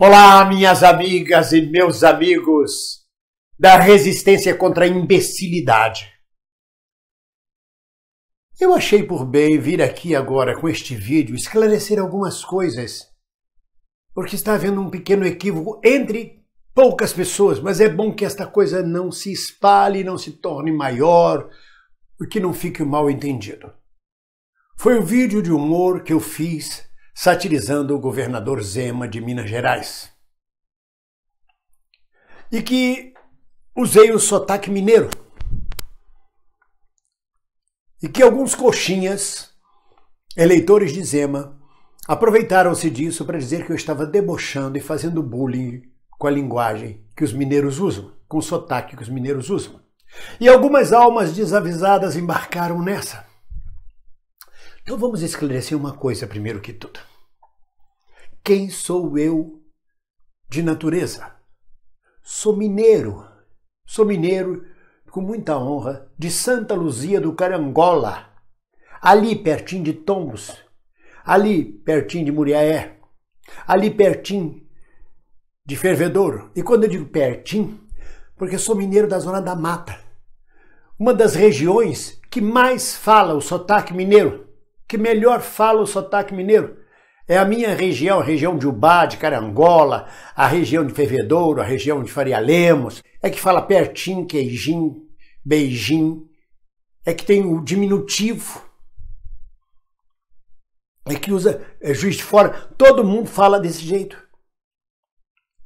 Olá, minhas amigas e meus amigos da resistência contra a imbecilidade. Eu achei por bem vir aqui agora com este vídeo esclarecer algumas coisas, porque está havendo um pequeno equívoco entre poucas pessoas, mas é bom que esta coisa não se espalhe, não se torne maior, porque não fique mal entendido. Foi um vídeo de humor que eu fiz satirizando o governador Zema de Minas Gerais. E que usei o sotaque mineiro. E que alguns coxinhas, eleitores de Zema, aproveitaram-se disso para dizer que eu estava debochando e fazendo bullying com a linguagem que os mineiros usam, com o sotaque que os mineiros usam. E algumas almas desavisadas embarcaram nessa. Então vamos esclarecer uma coisa primeiro que tudo. Quem sou eu de natureza? Sou mineiro. Sou mineiro com muita honra de Santa Luzia do Carangola, ali pertinho de Tombos, ali pertinho de Muriaé, ali pertinho de Fervedouro. E quando eu digo pertinho, porque sou mineiro da Zona da Mata, uma das regiões que mais fala o sotaque mineiro que melhor fala o sotaque mineiro. É a minha região, a região de Ubá, de Carangola, a região de Fervedouro, a região de Faria Lemos. É que fala pertinho, queijinho, beijinho. É que tem o diminutivo. É que usa é juiz de fora. Todo mundo fala desse jeito.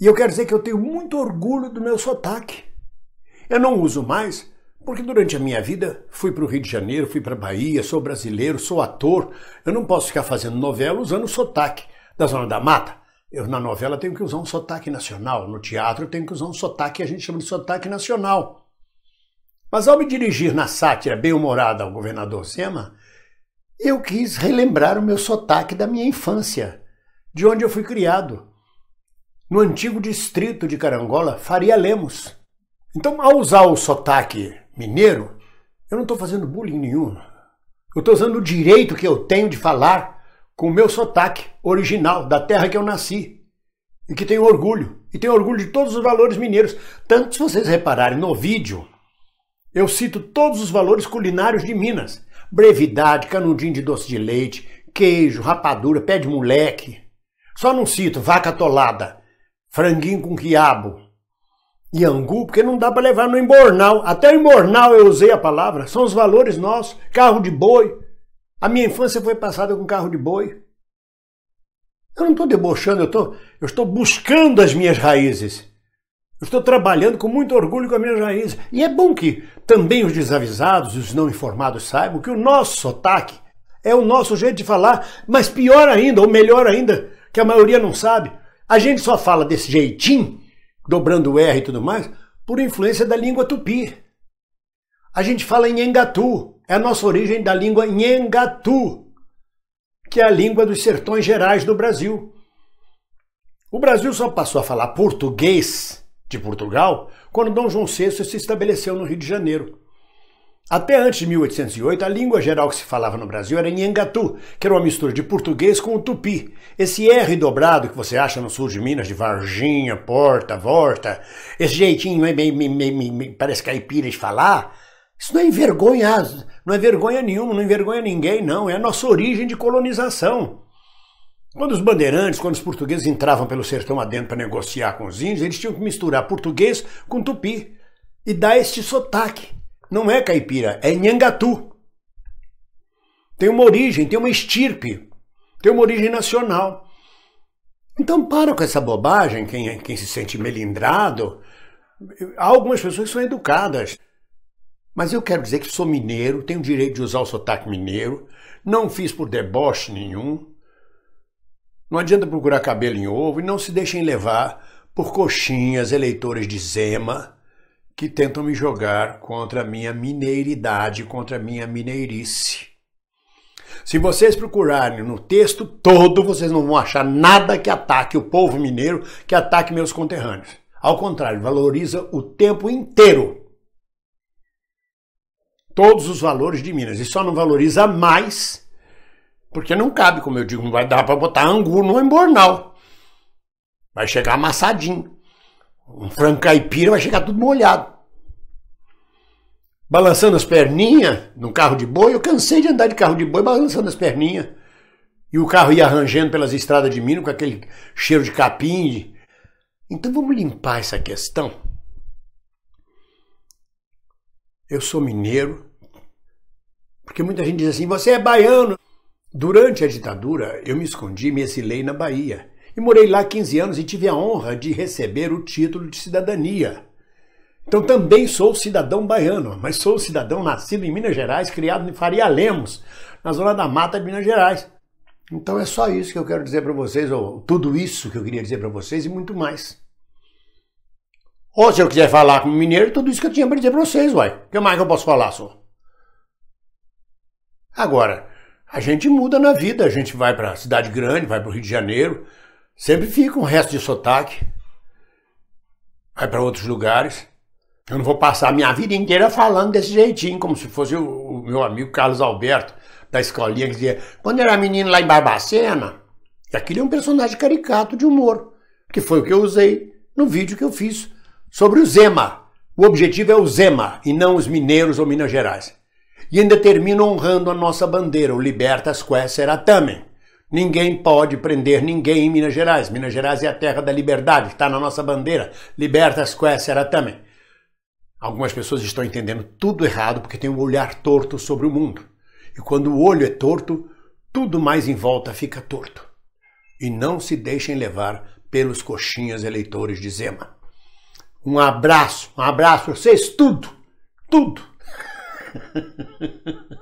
E eu quero dizer que eu tenho muito orgulho do meu sotaque. Eu não uso mais porque durante a minha vida fui para o Rio de Janeiro, fui para a Bahia, sou brasileiro, sou ator. Eu não posso ficar fazendo novela usando o sotaque da Zona da Mata. Eu, na novela, tenho que usar um sotaque nacional. No teatro, tenho que usar um sotaque que a gente chama de sotaque nacional. Mas ao me dirigir na sátira bem-humorada ao governador Sema, eu quis relembrar o meu sotaque da minha infância, de onde eu fui criado, no antigo distrito de Carangola, Faria Lemos. Então, ao usar o sotaque mineiro, eu não estou fazendo bullying nenhum. Eu estou usando o direito que eu tenho de falar com o meu sotaque original, da terra que eu nasci. E que tenho orgulho. E tenho orgulho de todos os valores mineiros. Tanto se vocês repararem no vídeo, eu cito todos os valores culinários de Minas: brevidade, canudinho de doce de leite, queijo, rapadura, pé de moleque. Só não cito vaca tolada, franguinho com quiabo, e angu, porque não dá para levar no embornal. Até o embornal eu usei a palavra, são os valores nossos. Carro de boi. A minha infância foi passada com carro de boi. Eu não estou debochando, eu, tô, eu estou buscando as minhas raízes. Eu estou trabalhando com muito orgulho com as minhas raízes. E é bom que também os desavisados, os não informados saibam que o nosso sotaque é o nosso jeito de falar, mas pior ainda, ou melhor ainda, que a maioria não sabe. A gente só fala desse jeitinho dobrando o R e tudo mais, por influência da língua tupi. A gente fala em Engatu, é a nossa origem da língua Nhengatu, que é a língua dos sertões gerais do Brasil. O Brasil só passou a falar português de Portugal quando Dom João VI se estabeleceu no Rio de Janeiro. Até antes de 1808, a língua geral que se falava no Brasil era Nhangatu, que era uma mistura de português com o tupi. Esse R dobrado que você acha no sul de Minas, de Varginha, Porta, Volta, esse jeitinho é meio, meio, parece caipira de falar, isso não é vergonha, não é vergonha nenhuma, não envergonha ninguém, não. É a nossa origem de colonização. Quando os bandeirantes, quando os portugueses entravam pelo sertão adentro para negociar com os índios, eles tinham que misturar português com tupi e dar este sotaque não é caipira, é nhangatu. Tem uma origem, tem uma estirpe, tem uma origem nacional. Então para com essa bobagem, quem, é, quem se sente melindrado. Há algumas pessoas que são educadas. Mas eu quero dizer que sou mineiro, tenho o direito de usar o sotaque mineiro, não fiz por deboche nenhum. Não adianta procurar cabelo em ovo e não se deixem levar por coxinhas, eleitores de Zema, que tentam me jogar contra a minha mineiridade, contra a minha mineirice. Se vocês procurarem no texto todo, vocês não vão achar nada que ataque o povo mineiro, que ataque meus conterrâneos. Ao contrário, valoriza o tempo inteiro todos os valores de Minas. E só não valoriza mais, porque não cabe, como eu digo, não vai dar para botar angu no embornal. Vai chegar amassadinho. Um frango caipira vai chegar tudo molhado balançando as perninhas no carro de boi. Eu cansei de andar de carro de boi balançando as perninhas. E o carro ia arranjando pelas estradas de Minas com aquele cheiro de capim. Então vamos limpar essa questão. Eu sou mineiro. Porque muita gente diz assim: você é baiano. Durante a ditadura, eu me escondi, me exilei na Bahia. E morei lá 15 anos e tive a honra de receber o título de cidadania. Então também sou cidadão baiano, mas sou cidadão nascido em Minas Gerais, criado em Faria Lemos, na zona da mata de Minas Gerais. Então é só isso que eu quero dizer para vocês, ou tudo isso que eu queria dizer para vocês e muito mais. Ou se eu quiser falar como mineiro, tudo isso que eu tinha para dizer para vocês, uai. O que mais que eu posso falar, só? Agora, a gente muda na vida, a gente vai para cidade grande, vai para o Rio de Janeiro, sempre fica um resto de sotaque, vai para outros lugares. Eu não vou passar a minha vida inteira falando desse jeitinho, como se fosse o, o meu amigo Carlos Alberto, da escolinha, que dizia, quando era menino lá em Barbacena, aquele é um personagem caricato de humor, que foi o que eu usei no vídeo que eu fiz sobre o Zema. O objetivo é o Zema, e não os mineiros ou Minas Gerais. E ainda termina honrando a nossa bandeira, o Libertas Quae Seratamen. Ninguém pode prender ninguém em Minas Gerais. Minas Gerais é a terra da liberdade, está na nossa bandeira. Libertas Quae Seratamen. Algumas pessoas estão entendendo tudo errado porque têm um olhar torto sobre o mundo. E quando o olho é torto, tudo mais em volta fica torto. E não se deixem levar pelos coxinhas eleitores de Zema. Um abraço, um abraço a vocês, tudo, tudo.